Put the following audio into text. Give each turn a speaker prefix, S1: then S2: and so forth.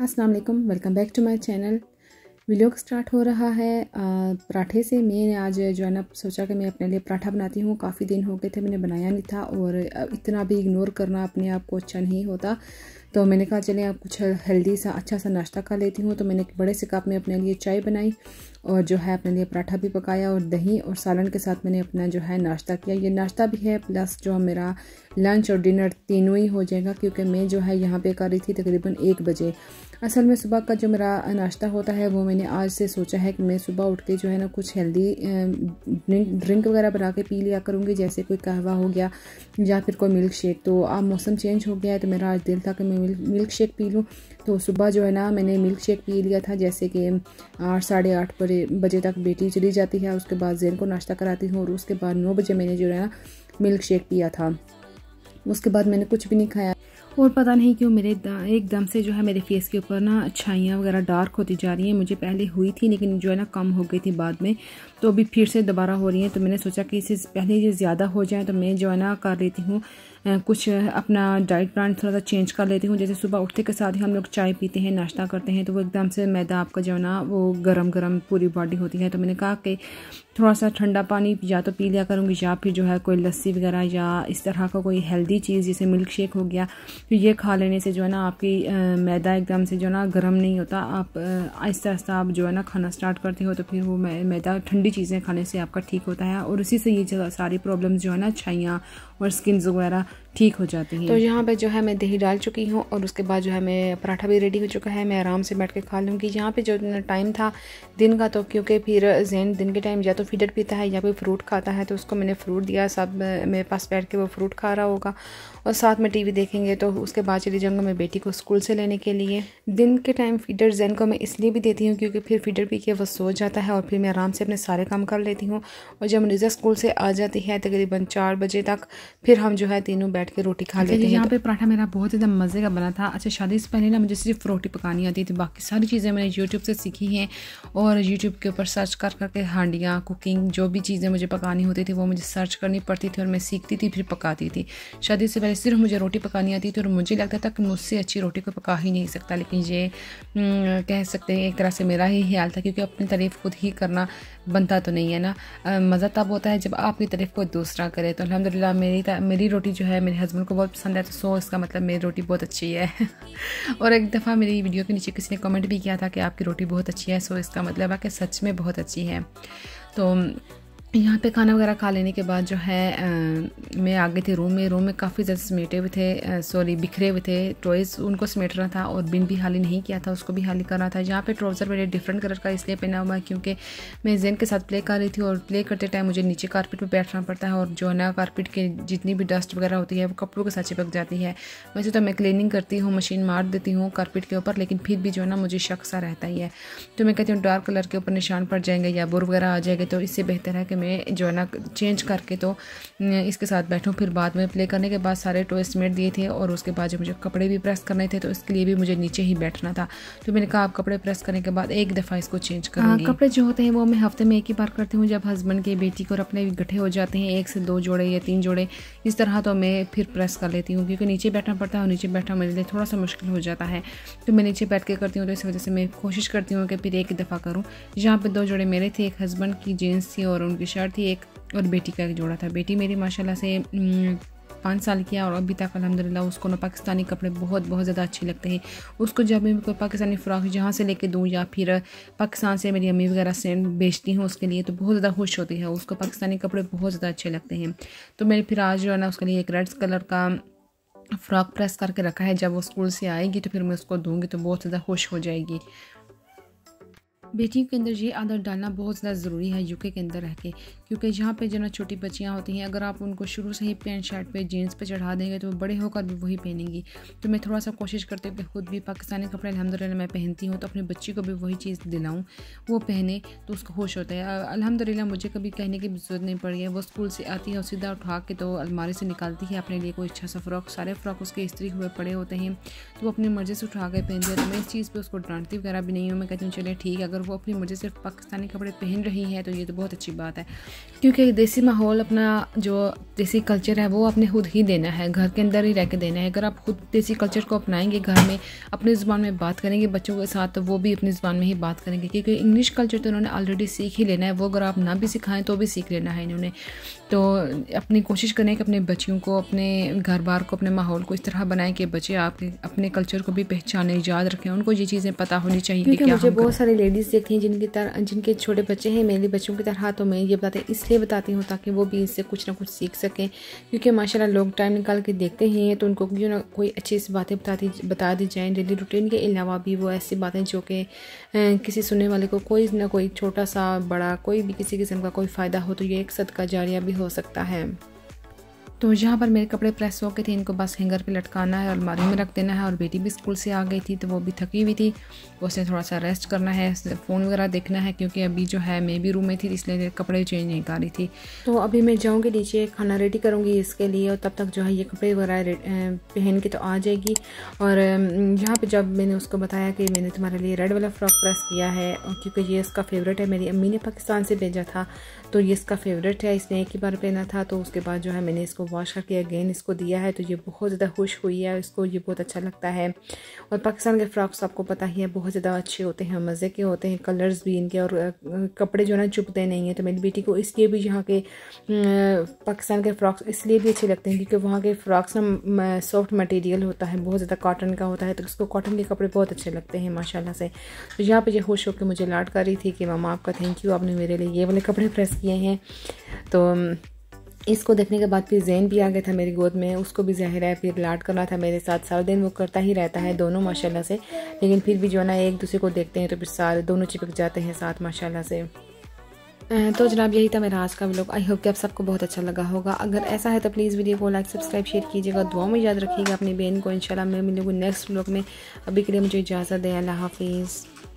S1: Aslam welcome back to my channel vlog start हो रहा है पराठे से मैंने आज जो है ना सोचा कि मैं अपने लिए पराठा बनाती हूँ काफ़ी दिन हो गए थे मैंने बनाया नहीं था और इतना भी इग्नोर करना अपने आप को अच्छा नहीं होता तो मैंने कहा चलें आप कुछ हेल्दी सा अच्छा सा नाश्ता खा लेती हूँ तो मैंने बड़े से कप में अपने लिए चाय बनाई और जो है अपने लिए पराठा भी पकाया और दही और सालन के साथ मैंने अपना जो है नाश्ता किया ये नाश्ता भी है प्लस जो मेरा लंच और डिनर तीनों ही हो जाएगा क्योंकि मैं जो है यहाँ पर कर रही थी तकरीबन एक बजे असल में सुबह का जो मेरा नाश्ता होता है वो मैंने आज से सोचा है कि मैं सुबह उठ के जो है ना कुछ हेल्दी ड्रिंक ड्रिंक वगैरह बना के पी लिया करूँगी जैसे कोई कहवा हो गया या फिर कोई मिल्क शेक तो अब मौसम चेंज हो गया है तो मेरा आज दिल था कि मैं मिल्क मिल्क शेक पी लूँ तो सुबह जो है ना मैंने मिल्क शेक पी लिया था जैसे कि आठ साढ़े आठ बजे तक बेटी चली जाती है उसके बाद जैन को नाश्ता कराती हूँ और उसके बाद नौ बजे मैंने जो है ना मिल्क शेक पिया था उसके बाद मैंने कुछ भी नहीं खाया और पता नहीं क्यों मेरे एकदम से जो है मेरे फेस के ऊपर ना अच्छाइयाँ वगैरह डार्क होती जा रही हैं मुझे पहले हुई थी लेकिन जो है ना कम हो गई थी बाद में तो अभी फिर से दोबारा हो रही हैं तो मैंने सोचा कि इससे पहले ये ज़्यादा हो जाए तो मैं जो है ना कर लेती हूँ कुछ अपना डाइट प्लान थोड़ा सा चेंज कर लेती हूँ जैसे सुबह उठते के साथ ही हम लोग चाय पीते हैं नाश्ता करते हैं तो वो एकदम से मैदा आपका जो है ना वो गर्म गर्म पूरी बॉडी होती है तो मैंने कहा कि थोड़ा सा ठंडा पानी या तो पी लिया करूँगी या फिर जो है कोई लस्सी वगैरह या इस तरह का कोई हेल्दी चीज़ जैसे मिल्क शेक हो गया तो ये खा लेने से जो है ना आपकी मैदा एकदम से जो है ना गर्म नहीं होता आप आहिस्ता आहिस्ता आप जो है ना खाना स्टार्ट करते हो तो फिर वो मैदा ठंडी चीज़ें खाने से आपका ठीक होता है और उसी से ये सारी प्रॉब्लम्स जो है ना छाइयाँ और स्किन वगैरह ठीक हो जाती हैं तो यहाँ पे जो है मैं दही डाल चुकी हूँ और उसके बाद जो है मैं पराठा भी रेडी हो चुका है मैं आराम से बैठ के खा लूँगी यहाँ पे जो टाइम था दिन का तो क्योंकि फिर जैन दिन के टाइम या तो फीडर पीता है या कोई फ्रूट खाता है तो उसको मैंने फ्रूट दिया सब मेरे पास बैठ के वो फ्रूट खा रहा होगा और साथ में टीवी देखेंगे तो उसके बाद चली जाऊँगा मैं बेटी को स्कूल से लेने के लिए दिन के टाइम फीडर जैन को मैं इसलिए भी देती हूँ क्योंकि फिर फीडर पी के वह सो जाता है और फिर मैं आराम से अपने सारे काम कर लेती हूँ और जब मरीज़ा स्कूल से आ जाती है तकरीबन चार बजे तक फिर हम जो है तीनों बैठ के रोटी खा अच्छा, लेते हैं यहाँ पर पराठा मेरा बहुत ज़्यादा मज़े का बना था अच्छा शादी से पहले ना मुझे सिर्फ रोटी पकानी आती थी बाकी सारी चीज़ें मैंने यूट्यूब से सीखी हैं और यूट्यूब के ऊपर सर्च कर करके हांडियाँ कुकिंग जो भी चीज़ें मुझे पकानी होती थी वो मुझे सर्च करनी पड़ती थी और मैं सीखती थी फिर पकाती थी शादी से पहले सिर्फ मुझे रोटी पकानी आती थी और मुझे लगता था कि मुझसे अच्छी रोटी को पका ही नहीं सकता लेकिन ये हम्म, कह सकते हैं एक तरह से मेरा ही ख्याल था क्योंकि अपनी तारीफ़ खुद ही करना बनता तो नहीं है ना मज़ा तब होता है जब आपकी तारीफ़ को दूसरा करे तो अलहमदिल्ला मेरी मेरी रोटी जो है मेरे हस्बैंड को बहुत पसंद है तो सो इसका मतलब मेरी रोटी बहुत अच्छी है और एक दफ़ा मेरी वीडियो के नीचे किसी ने कमेंट भी किया था कि आपकी रोटी बहुत अच्छी है सो इसका मतलब है कि सच में बहुत अच्छी है तो यहाँ पे खाना वगैरह खा लेने के बाद जो है आ, मैं आ गई थी रूम में रूम में काफ़ी ज़्यादा समेटे हुए थे सॉरी बिखरे हुए थे टॉयज़ उनको समेट रहा था और बिन भी हाली नहीं किया था उसको भी हाली कर रहा था यहाँ पे ट्राउज़र मैंने डिफरेंट कलर का इसलिए पहना हुआ है क्योंकि मैं जेन के साथ प्ले कर रही थी और प्ले करते टाइम मुझे नीचे कारपेट पर बैठना पड़ता है और जो है ना कारपेट के जितनी भी डस्ट वगैरह होती है वो कपड़ों के साथ चिपक जाती है वैसे तो मैं क्लिनिंग करती हूँ मशीन मार देती हूँ कारपेट के ऊपर लेकिन फिर भी जो है ना मुझे शक सा रहता ही है तो मैं कहती हूँ डार्क कलर के ऊपर निशान पड़ जाएंगे या बुर वगैरह आ जाएंगे तो इससे बेहतर है कि में जो है ना चेंज करके तो अं, इसके साथ बैठूँ फिर बाद में प्ले करने के बाद सारे टोस्ट मेट दिए थे और उसके बाद जो मुझे कपड़े भी प्रेस करने थे तो इसके लिए भी मुझे नीचे ही बैठना था तो मैंने कहा आप कपड़े प्रेस करने के बाद एक दफ़ा इसको चेंज हाँ, कर कपड़े जो होते हैं वो मैं हफ्ते में एक ही बार करती हूँ जब हस्बैंड के बेटी को और अपने गठे हो जाते हैं एक से दो जोड़े या तीन जोड़े इस तरह तो मैं फिर प्रेस कर लेती हूँ क्योंकि नीचे बैठना पड़ता है और नीचे बैठना मेरे लिए थोड़ा सा मुश्किल हो जाता है तो मैं नीचे बैठ के करती हूँ तो इस वजह से मैं कोशिश करती हूँ कि फिर एक दफ़ा करूँ जहाँ पर दो जोड़े मेरे थे एक हस्बैंड की जीन्स थी और उनकी शर थी एक और बेटी का एक जोड़ा था बेटी मेरी माशाल्लाह से पाँच साल की है और अभी तक अलहमदिल्ला उसको ना पाकिस्तानी कपड़े बहुत बहुत ज़्यादा अच्छे लगते हैं उसको जब भी कोई पाकिस्तानी फ़्रॉक जहाँ से लेके दूँ या फिर पाकिस्तान से मेरी अम्मी वगैरह से बेचती हूँ उसके लिए तो बहुत ज़्यादा खुश होती है उसको पाकिस्तानी कपड़े बहुत ज़्यादा अच्छे लगते हैं तो मैंने फिर आज जो है ना उसके लिए एक रेड कलर का फ़्रॉक प्रेस करके रखा है जब वो स्कूल से आएगी तो फिर मैं उसको दूँगी तो बहुत ज़्यादा खुश हो जाएगी बेटियों के अंदर ये आदत डालना बहुत ज़्यादा ज़रूरी है यूके के अंदर रह के क्योंकि यहाँ पे जो ना छोटी बच्चियाँ होती हैं अगर आप उनको शुरू से ही पैंट शर्ट पे जीन्स पे चढ़ा देंगे तो वो बड़े होकर भी वही पहनेंगी तो मैं थोड़ा सा कोशिश करती हूँ कि खुद भी पाकिस्तानी कपड़े अलहमदिल्ला मैं पहनती हूँ तो अपने बच्ची को भी वही चीज़ दिलाऊँ वो पहने तो उसको खुश होता है अलहमदिल्ला मुझे कभी कहने की ज़रूरत नहीं पड़ी है वो स्कूल से आती है और सीधा उठा के तो अलमारी से निकालती है अपने लिए कोई अच्छा सा फ्रॉक सारे फ्रॉक उसके स्त्री हुए पड़े होते हैं तो वो अपनी मर्ज़ी से उठा के पहनती है तो मैं इस चीज़ पर उसको डांटती वगैरह भी नहीं हूँ मैं कहती हूँ चले ठीक है अगर वो अपनी मर्ज़ी से पाकिस्तानी कपड़े पहन रही है तो ये तो बहुत अच्छी बात है क्योंकि देसी माहौल अपना जो देसी कल्चर है वो आपने खुद ही देना है घर के अंदर ही रह के देना है अगर आप खुद देसी कल्चर को अपनाएंगे घर में अपनी ज़ुबान में बात करेंगे बच्चों के साथ तो वो भी अपनी ज़ुबान में ही बात करेंगे क्योंकि इंग्लिश कल्चर तो उन्होंने ऑलरेडी सीख ही लेना है वो अगर आप ना भी सिखाएं तो भी सीख लेना है इन्होंने तो अपनी कोशिश करें कि अपने बच्चियों को अपने घर बार को अपने माहौल को इस तरह बनाएं कि बच्चे आप अपने कल्चर को भी पहचाने याद रखें उनको ये चीज़ें पता होनी चाहिए क्योंकि मुझे बहुत सारी लेडीज़ देखती हैं जिनकी तरह जिनके छोटे बच्चे हैं मेरे बच्चों की तरह तो मैं ये बताते इसलिए बताती हूँ ताकि वो भी इससे कुछ ना कुछ सीख सकें क्योंकि माशा लोग टाइम निकाल के देखते ही हैं तो उनको क्यों ना कोई अच्छी सी बातें बताती बता दी जाएँ डेली रूटीन के अलावा भी वो ऐसी बातें जो कि किसी सुनने वाले को कोई ना कोई छोटा सा बड़ा कोई भी किसी किस्म का कोई फ़ायदा हो तो ये एक सदका जारिया भी हो सकता है तो यहाँ पर मेरे कपड़े प्रेस हो गए थे इनको बस हैंगर पे लटकाना है और अलमारी में रख देना है और बेटी भी स्कूल से आ गई थी तो वो भी थकी हुई थी उसने थोड़ा सा रेस्ट करना है फ़ोन वगैरह देखना है क्योंकि अभी जो है मैं भी रूम में थी इसलिए कपड़े चेंज नहीं कर रही थी तो अभी मैं जाऊँगी नीचे खाना रेडी करूँगी इसके लिए और तब तक जो है ये कपड़े वगैरह पहन के तो आ जाएगी और यहाँ पर जब मैंने उसको बताया कि मैंने तुम्हारे लिए रेड वाला फ्रॉक प्रेस किया है क्योंकि ये इसका फेवरेट है मेरी अम्मी ने पाकिस्तान से भेजा था तो ये इसका फेवरेट है इसने एक ही बार पहना था तो उसके बाद जो है मैंने इसको वॉश करके अगेन इसको दिया है तो ये बहुत ज़्यादा खुश हुई है इसको ये बहुत अच्छा लगता है और पाकिस्तान के फ्रॉक्स आपको पता ही है बहुत ज़्यादा अच्छे होते हैं मज़े के होते हैं कलर्स भी इनके और कपड़े जो है ना चुपते नहीं हैं तो मेरी बेटी को इसलिए भी यहाँ के पाकिस्तान के फ्रॉक्स इसलिए भी अच्छे लगते हैं क्योंकि वहाँ के फ्रॉक्स ना सॉफ्ट मटेरियल होता है बहुत ज़्यादा कॉटन का होता है तो उसको कॉटन के कपड़े बहुत अच्छे लगते हैं माशाला से तो यहाँ पर ये खुश होकर मुझे लाट कर रही थी कि मामा आपका थैंक यू आपने मेरे लिए ये वाले कपड़े प्रेस किए हैं तो इसको देखने के बाद फिर जैन भी आ गया था मेरी गोद में उसको भी जाहिर है फिर लाड करना था मेरे साथ सारा दिन वो करता ही रहता है दोनों माशाल्लाह से लेकिन फिर भी जो है ना एक दूसरे को देखते हैं तो फिर सारे दोनों चिपक जाते हैं साथ माशाल्लाह से तो जनाब यही था मेरा आज का व्लॉग आई होप कि आप सबको बहुत अच्छा लगा होगा अगर ऐसा है तो प्लीज़ वीडियो को लाइक सब्सक्राइब शेयर कीजिएगा दुआ में याद रखिएगा अपनी बहन को इंशाल्लाह मैं मिलूंगी नेक्स्ट ब्लॉग में अभी के लिए मुझे इजाज़त दें अल्लाह हाफिज़